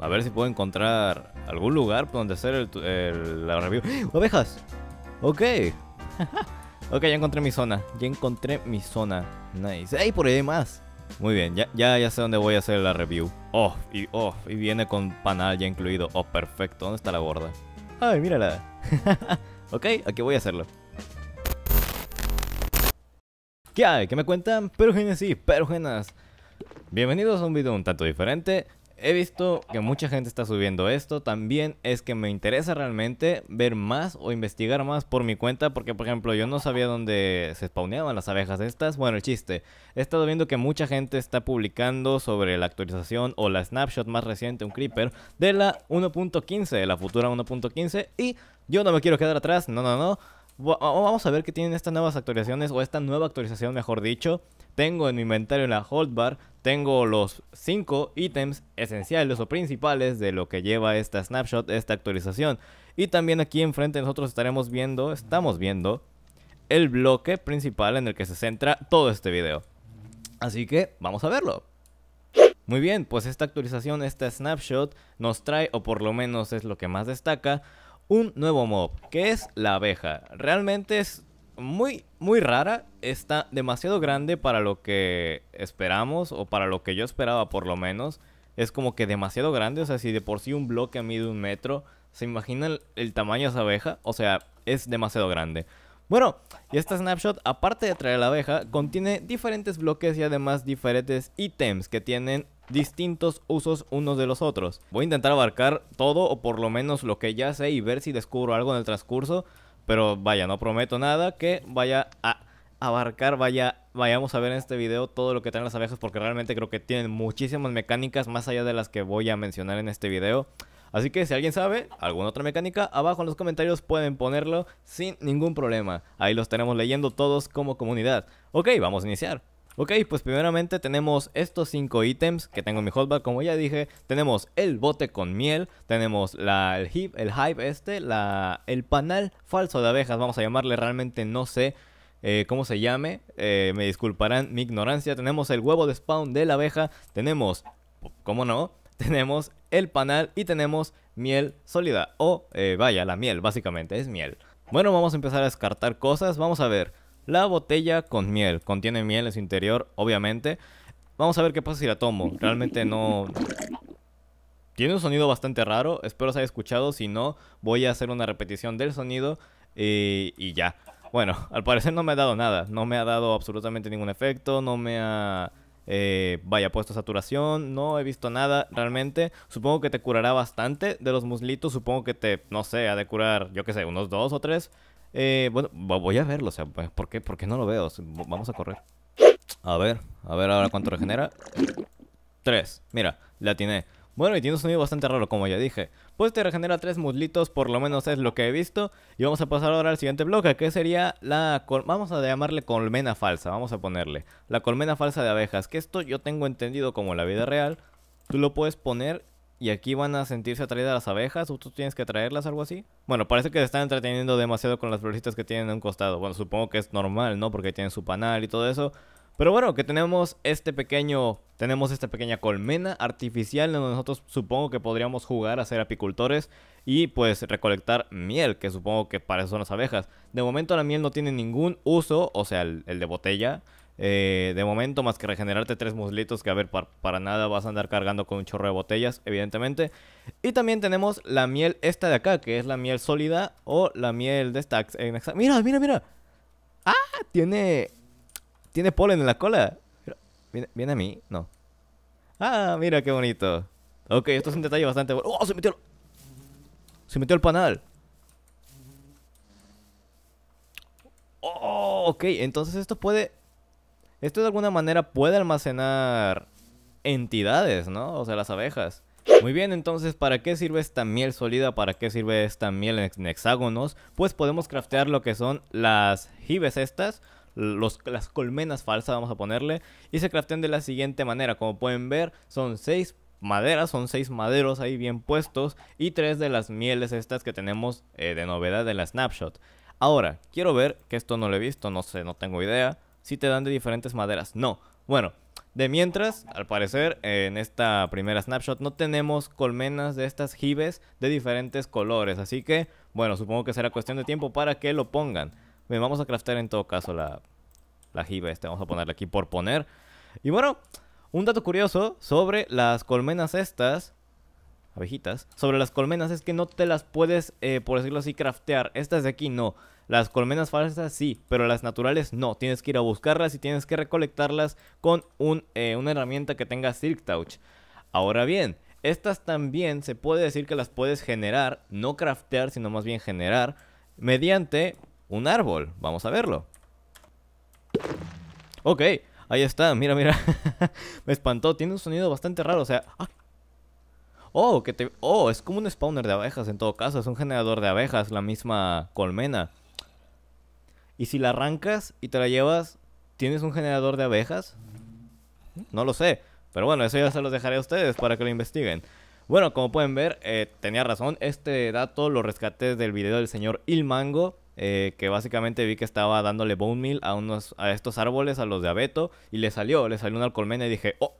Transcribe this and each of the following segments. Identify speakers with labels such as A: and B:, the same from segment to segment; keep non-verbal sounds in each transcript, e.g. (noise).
A: A ver si puedo encontrar algún lugar donde hacer la review. ¡Ovejas! ¡Oh, ok. (laughs) ok, ya encontré mi zona. Ya encontré mi zona. Nice. ¡Ey, por ahí hay más! Muy bien, ya, ya, ya sé dónde voy a hacer la review. Oh, y oh, y viene con panal ya incluido. Oh, perfecto. ¿Dónde está la borda? ¡Ay, mírala! (laughs) ok, aquí voy a hacerlo. ¿Qué hay? ¿Qué me cuentan? Perugenes y perugenas. Bienvenidos a un video un tanto diferente he visto que mucha gente está subiendo esto, también es que me interesa realmente ver más o investigar más por mi cuenta, porque por ejemplo yo no sabía dónde se spawneaban las abejas estas. Bueno, el chiste, he estado viendo que mucha gente está publicando sobre la actualización o la snapshot más reciente, un creeper, de la 1.15, de la futura 1.15, y yo no me quiero quedar atrás, no, no, no. Vamos a ver qué tienen estas nuevas actualizaciones o esta nueva actualización, mejor dicho. Tengo en mi inventario en la holdbar, tengo los 5 ítems esenciales o principales de lo que lleva esta snapshot, esta actualización. Y también aquí enfrente nosotros estaremos viendo, estamos viendo, el bloque principal en el que se centra todo este video. Así que vamos a verlo. Muy bien, pues esta actualización, esta snapshot, nos trae, o por lo menos es lo que más destaca, un nuevo mob, que es la abeja. Realmente es muy, muy rara, está demasiado grande para lo que esperamos, o para lo que yo esperaba por lo menos. Es como que demasiado grande, o sea, si de por sí un bloque mide un metro, ¿se imaginan el, tamaño de esa abeja? O sea, es demasiado grande. Bueno, y esta snapshot, aparte de traer la abeja, contiene diferentes bloques y además diferentes ítems que tienen distintos usos unos de los otros. Voy a intentar abarcar todo o por lo menos lo que ya sé y ver si descubro algo en el transcurso, pero vaya, no prometo nada que vaya a abarcar, vaya, vayamos a ver en este video todo lo que traen las abejas porque realmente creo que tienen muchísimas mecánicas más allá de las que voy a mencionar en este video. Así que si alguien sabe alguna otra mecánica, abajo en los comentarios pueden ponerlo sin ningún problema. Ahí los tenemos leyendo todos como comunidad. Ok, vamos a iniciar. Ok, pues primeramente tenemos estos 5 ítems que tengo en mi hotbar, como ya dije. Tenemos el bote con miel, tenemos la, el, hip, el hype este, la, el panal falso de abejas, vamos a llamarle, realmente no sé eh, cómo se llame. Eh, me disculparán mi ignorancia. Tenemos el huevo de spawn de la abeja, tenemos, ¿cómo no? (laughs) Tenemos el panal y tenemos miel sólida. O eh, vaya, la miel, básicamente, es miel. Bueno, vamos a empezar a descartar cosas, vamos a ver. La botella con miel. Contiene miel en su interior, obviamente. Vamos a ver qué pasa si la tomo. Realmente no... Tiene un sonido bastante raro. Espero os haya escuchado. Si no, voy a hacer una repetición del sonido. Eh, y, ya. Bueno, al parecer no me ha dado nada. No me ha dado absolutamente ningún efecto. No me ha... Eh, vaya, puesto saturación, no he visto nada realmente. Supongo que te curará bastante de los muslitos. Supongo que te, no sé, ha de curar, yo qué sé, unos dos o tres. Eh, bueno, voy a verlo, o sea, pues, ¿por qué, ¿por qué no lo veo? vamos a correr. A ver, a ver ahora cuánto regenera. Tres, mira, la tiene. Bueno, y tiene un sonido bastante raro, como ya dije. Pues te regenera tres muslitos, por lo menos es lo que he visto. Y vamos a pasar ahora al siguiente bloque, que sería la... Vamos a llamarle colmena falsa, vamos a ponerle. La colmena falsa de abejas, que esto yo tengo entendido como la vida real. Tú lo puedes poner y aquí van a sentirse atraídas las abejas, o tú tienes que traerlas, algo así. Bueno, parece que se están entreteniendo demasiado con las florecitas que tienen a un costado. Bueno, supongo que es normal, ¿no? Porque tienen su panal y todo eso. Pero bueno, que tenemos este pequeño, tenemos esta pequeña colmena artificial donde nosotros supongo que podríamos jugar a ser apicultores y pues recolectar miel, que supongo que para eso son las abejas. De momento la miel no tiene ningún uso, o sea, el de botella, eh, de momento, más que regenerarte tres muslitos, que a ver, para, nada vas a andar cargando con un chorro de botellas, evidentemente. Y también tenemos la miel esta de acá, que es la miel sólida o la miel de esta. mira, mira, mira. Ah, tiene. Tiene polen en la cola. ¿Viene, ¿Viene, a mí? No. Ah, mira qué bonito. Ok, esto es un detalle bastante bueno. ¡Oh! Se metió el... Se metió el panal. Oh, ok. Entonces esto puede esto de alguna manera puede almacenar entidades, ¿no? O sea, las abejas. Muy bien, entonces, ¿para qué sirve esta miel sólida? ¿Para qué sirve esta miel en hexágonos? Pues podemos craftear lo que son las jibes estas, las colmenas falsas, vamos a ponerle, y se craftean de la siguiente manera. Como pueden ver, son seis maderas, son seis maderos ahí bien puestos, y tres de las mieles estas que tenemos eh, de novedad de la snapshot. Ahora, quiero ver, que esto no lo he visto, no sé, no tengo idea. Si te dan de diferentes maderas. No. Bueno, de mientras, al parecer, en esta primera snapshot no tenemos colmenas de estas jibes de diferentes colores. Así que, bueno, supongo que será cuestión de tiempo para que lo pongan. Bien, vamos a craftear en todo caso la, la jibe este. Vamos a ponerla aquí por poner. Y bueno, un dato curioso sobre las colmenas estas abejitas, sobre las colmenas es que no te las puedes, eh, por decirlo así, craftear. Estas de aquí no. Las colmenas falsas sí, pero las naturales no. Tienes que ir a buscarlas y tienes que recolectarlas con eh, una herramienta que tenga Silk Touch. Ahora bien, estas también se puede decir que las puedes generar, no craftear, sino más bien generar, mediante un árbol. Vamos a verlo. Ok, ahí está, mira, mira. (laughs) Me espantó, tiene un sonido bastante raro, o sea... ¡ah! Oh, que te... oh, es como un spawner de abejas en todo caso, es un generador de abejas, la misma colmena. Y si la arrancas y te la llevas, ¿tienes un generador de abejas? No lo sé. Pero bueno, eso ya se los dejaré a ustedes para que lo investiguen. Bueno, como pueden ver, eh, tenía razón. Este dato lo rescaté del video del señor Ilmango. Mango, eh, que básicamente vi que estaba dándole bone meal a, unos, a estos árboles, a los de abeto. Y le salió, le salió una colmena y dije, oh,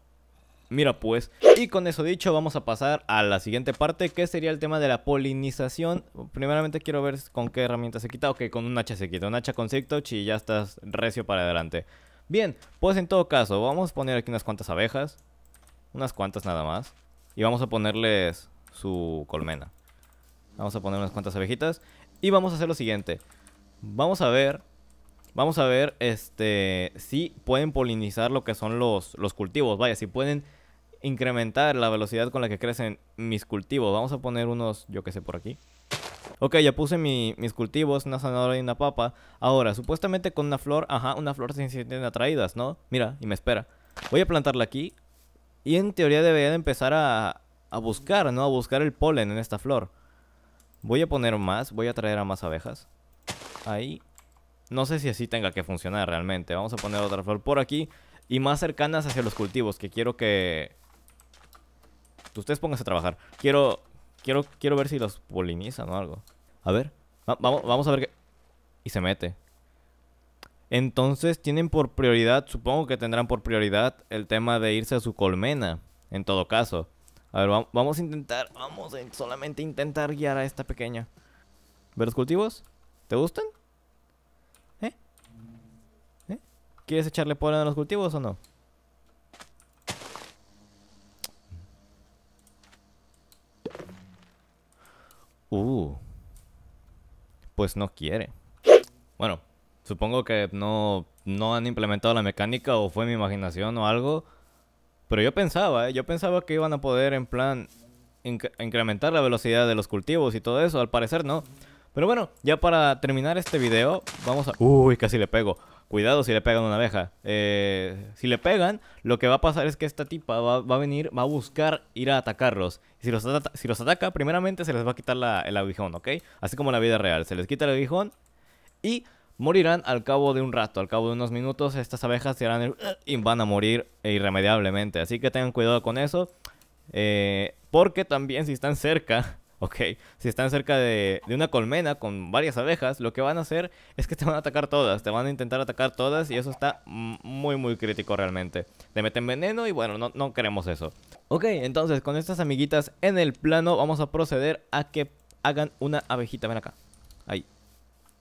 A: Mira pues, y con eso dicho vamos a pasar a la siguiente parte que sería el tema de la polinización. Primeramente quiero ver con qué herramienta se quita. Ok, con un hacha se quita, un hacha con Silk y ya estás recio para adelante. Bien, pues en todo caso, vamos a poner aquí unas cuantas abejas, unas cuantas nada más, y vamos a ponerles su colmena. Vamos a poner unas cuantas abejitas y vamos a hacer lo siguiente. Vamos a ver Vamos a ver este, si pueden polinizar lo que son los, los cultivos. Vaya, si pueden incrementar la velocidad con la que crecen mis cultivos. Vamos a poner unos, yo que sé, por aquí. Ok, ya puse mis cultivos, una zanahoria y una papa. Ahora, supuestamente con una flor, ajá, una flor se sienten atraídas, ¿no? Mira, y me espera. Voy a plantarla aquí. Y en teoría debería de empezar a buscar, ¿no? A buscar el polen en esta flor. Voy a poner más, voy a traer a más abejas. Ahí. No sé si así tenga que funcionar realmente. Vamos a poner otra flor por aquí. Y más cercanas hacia los cultivos, que quiero que Ustedes pónganse a trabajar. Quiero, quiero, quiero ver si los polinizan o algo. A ver, vamos, vamos a ver qué... Y se mete. Entonces tienen por prioridad, supongo que tendrán por prioridad el tema de irse a su colmena, en todo caso. A ver, vamos a intentar, vamos a solamente intentar guiar a esta pequeña. ¿Ver los cultivos? ¿Te gustan? ¿Eh? ¿Eh? ¿Quieres echarle polen a los cultivos o no? Uh. Pues no quiere. Bueno, supongo que no, no han implementado la mecánica o fue mi imaginación o algo. Pero yo pensaba, ¿eh? yo pensaba que iban a poder en plan incrementar la velocidad de los cultivos y todo eso. Al parecer no. Pero bueno, ya para terminar este video, vamos a... Uy, casi le pego cuidado si le pegan una abeja. Eh, si le pegan, lo que va a pasar es que esta tipa va, a venir, va a buscar ir a atacarlos. Si los, ataca, primeramente se les va a quitar el aguijón, ¿ok? Así como en la vida real. Se les quita el aguijón y morirán al cabo de un rato, al cabo de unos minutos, estas abejas se harán el... (clears throat) y van a morir irremediablemente. Así que tengan cuidado con eso. Eh, porque también si están cerca ¿ok? Si están cerca de, una colmena con varias abejas, lo que van a hacer es que te van a atacar todas, te van a intentar atacar todas y eso está muy muy crítico realmente. Te meten veneno y bueno, no, no queremos eso. Ok, entonces con estas amiguitas en el plano vamos a proceder a que hagan una abejita, ven acá. Ahí.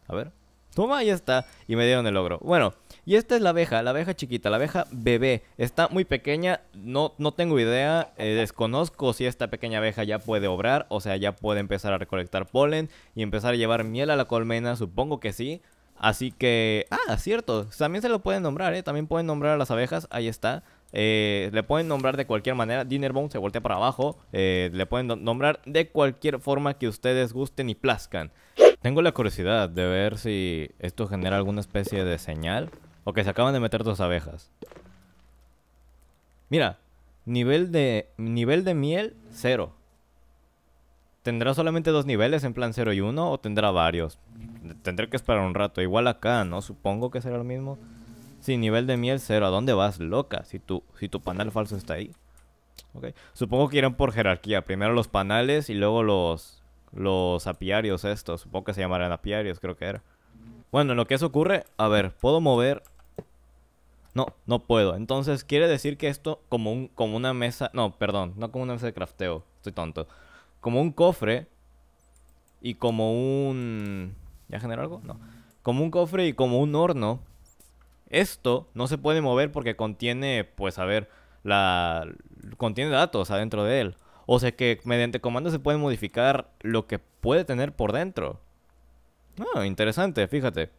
A: A ver, Toma, ahí está. Y me dieron el logro. Bueno, y esta es la abeja, la abeja chiquita, la abeja bebé. Está muy pequeña, no, no tengo idea, eh, desconozco si esta pequeña abeja ya puede obrar, o sea, ya puede empezar a recolectar polen y empezar a llevar miel a la colmena, supongo que sí. Así que, ah, cierto, también se lo pueden nombrar, ¿eh? También pueden nombrar a las abejas, ahí está. Eh, le pueden nombrar de cualquier manera, Dinnerbone se voltea para abajo, eh, le pueden nombrar de cualquier forma que ustedes gusten y plazcan. Tengo la curiosidad de ver si esto genera alguna especie de señal o que se acaban de meter dos abejas. Mira, nivel de, nivel de miel, cero. ¿Tendrá solamente dos niveles en plan cero y uno o tendrá varios? Tendré que esperar un rato. Igual acá, ¿no? Supongo que será lo mismo. Sí, nivel de miel cero. ¿A dónde vas, loca? Si tu, si tu panal falso está ahí. Okay. Supongo que irán por jerarquía. Primero los panales y luego los, los apiarios estos. Supongo que se llamarán apiarios, creo que era. Bueno, en lo que eso ocurre, a ver, ¿puedo mover? No, no puedo. Entonces, quiere decir que esto, como, un, como una mesa... No, perdón, no como una mesa de crafteo. Estoy tonto. Como un cofre y como un... ¿Ya generó algo? No. Como un cofre y como un horno. Esto no se puede mover porque contiene, pues a ver, la... Contiene datos adentro de él. O sea que mediante comandos se puede modificar lo que puede tener por dentro. Ah, interesante, fíjate.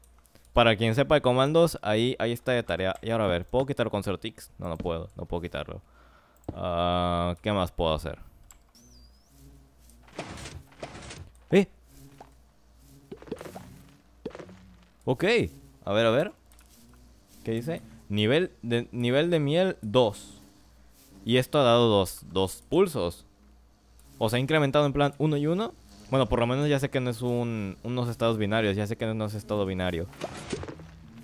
A: Para quien sepa de comandos, ahí, ahí está de tarea. Y ahora a ver, ¿puedo quitar ticks? No, no puedo, no puedo quitarlo. Ah, ¿Qué más puedo hacer? ¡Eh! Ok, a ver, a ver. ¿Qué dice? Nivel de, nivel de miel 2. Y esto ha dado dos, dos pulsos o sea, incrementado en plan 1 y 1. Bueno, por lo menos ya sé que no es un, unos estados binarios, ya sé que no es estado binario.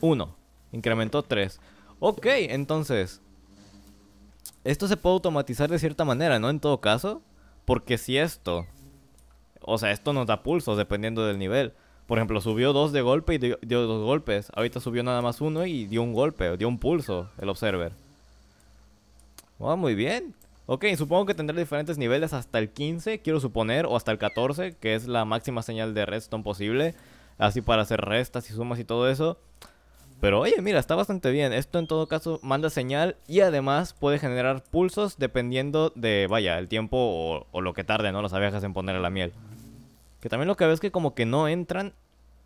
A: 1. Incrementó 3. Ok, entonces... Esto se puede automatizar de cierta manera, ¿no? En todo caso. Porque si esto... O sea, esto nos da pulsos dependiendo del nivel. Por ejemplo, subió 2 de golpe y dio, dos golpes. Ahorita subió nada más uno y dio un golpe, o dio un pulso, el observer. Oh, muy bien. Ok, supongo que tendrá diferentes niveles hasta el 15, quiero suponer, o hasta el 14, que es la máxima señal de redstone posible. Así para hacer restas y sumas y todo eso. Pero oye, mira, está bastante bien. Esto en todo caso manda señal y además puede generar pulsos dependiendo de, vaya, el tiempo o, lo que tarde, ¿no? Las abejas en poner la miel. Que también lo que ves es que como que no entran,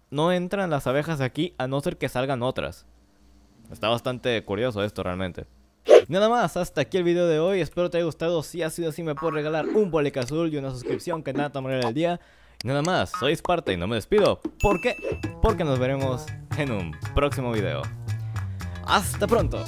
A: no entran las abejas aquí a no ser que salgan otras. Está bastante curioso esto realmente. Pues nada más, hasta aquí el video de hoy. Espero te haya gustado. Si ha sido así, me puedes regalar un boleca azul y una suscripción que nada tomará el día. Nada más, soy parte y no me despido. ¿Por qué? Porque nos veremos en un próximo video. ¡Hasta pronto!